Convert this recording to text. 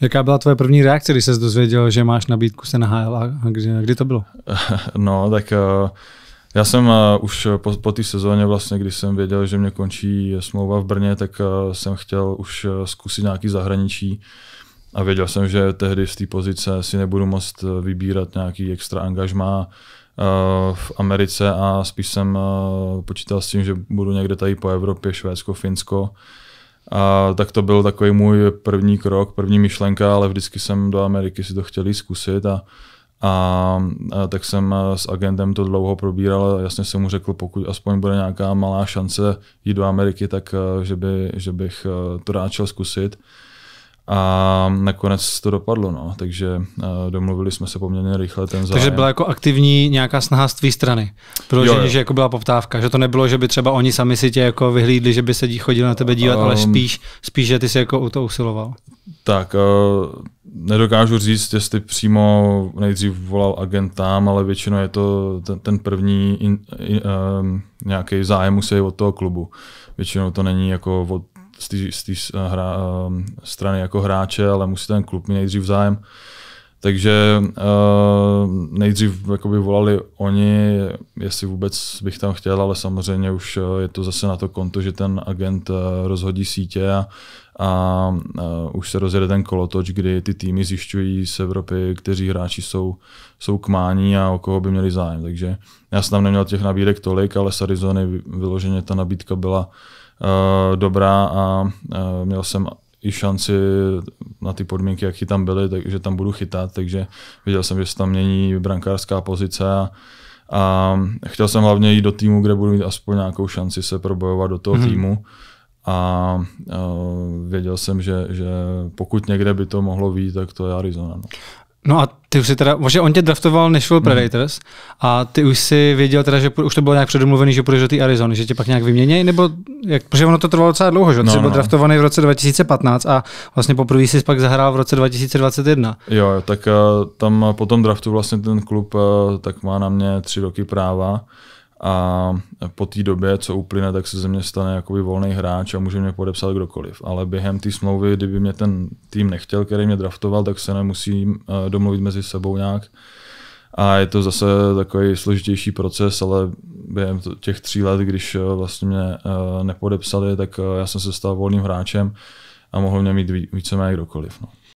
Jaká byla tvoje první reakce, když jsi dozvěděl, že máš nabídku se na HL a kdy, kdy to bylo? No, tak eh, já jsem eh, už eh, po, po té sezóně, vlastně, když jsem věděl, že mě končí smlouva v Brně, tak jsem chtěl už zkusit nějaký zahraničí. A věděl jsem, že tehdy z té pozice si nebudu moct vybírat nějaký extra angažmá v Americe a spíš jsem počítal s tím, že budu někde tady po Evropě, Švédsko, Finsko. A tak to byl takový můj první krok, první myšlenka, ale vždycky jsem do Ameriky si to chtěl zkusit a, a, a tak jsem eh, s agentem to dlouho probíral a jasně jsem mu řekl, pokud aspoň bude nějaká malá šance jít do Ameriky, tak eh, že, by, že bych eh, to rád šel zkusit. A nakonec to dopadlo, no. takže eh, domluvili jsme se poměrně rychle ten zájem. Takže byla jako aktivní nějaká snaha z tvé strany, protože jo, jo. že jako byla poptávka, že to nebylo, že by třeba oni sami si tě jako vyhlídli, že by se chodili na tebe dívat, um, ale ehm. spíš, spíš, že ty si jako u to usiloval. Tak, uh, nedokážu říct, jestli přímo nejdřív volal agentám, ale většinou je to ten, ten první in, in, um, ehm, nějaký zájem musí od toho klubu. Většinou to není jako od z té eh, eh, strany jako hráče, ale musí ten klub mít nejdřív zájem takže uh, nejdřív jakoby volali oni, jestli vůbec bych tam chtěl, ale samozřejmě už eh, je to zase na to konto, že ten agent uh, rozhodí sítě a, a uh, už se rozjede ten kolotoč, kdy ty týmy zjišťují z Evropy, kteří hráči jsou, jsou k mání a o koho by měli zájem. Takže já jsem tam neměl těch nabídek tolik, ale z Arizony vyloženě ta nabídka byla uh, dobrá a uh, měl jsem i šanci na ty podmínky, jaký tam byly, takže tam budu chytat, takže viděl jsem, že se tam mění brankářská pozice a, a chtěl jsem hlavně jít do týmu, kde budu mít aspoň nějakou šanci se probojovat do toho mm-hmm. týmu a uh, věděl jsem, že, že pokud někde by to mohlo být, tak to je Arizona. No. No a ty už si teda, že on tě draftoval Nashville mhm. Predators hmm. a ty už si věděl teda, že už to bylo nějak předomluvený, že půjdeš do té Arizony, že tě pak nějak vyměnějí, nebo jak, protože ono to trvalo docela dlouho, že no, jsi no. byl draftovaný v roce 2015 a vlastně poprvé jsi pak zahrál v roce 2021. Jo, tak eh, tam po tom draftu vlastně ten klub eh, tak má na mě tři roky práva a po té době, co uplyne, tak se ze mě stane jakoby volný hráč a může mě podepsat kdokoliv. Ale během té smlouvy, kdyby mě ten tým nechtěl, který mě draftoval, tak se nemusím eh, domluvit mezi sebou nějak. A je to zase takový složitější proces, ale během těch tří let, když eh, vlastně mě eh, nepodepsali, tak já jsem se stal volným hráčem a mohl mě mít víceméně kdokoliv. No.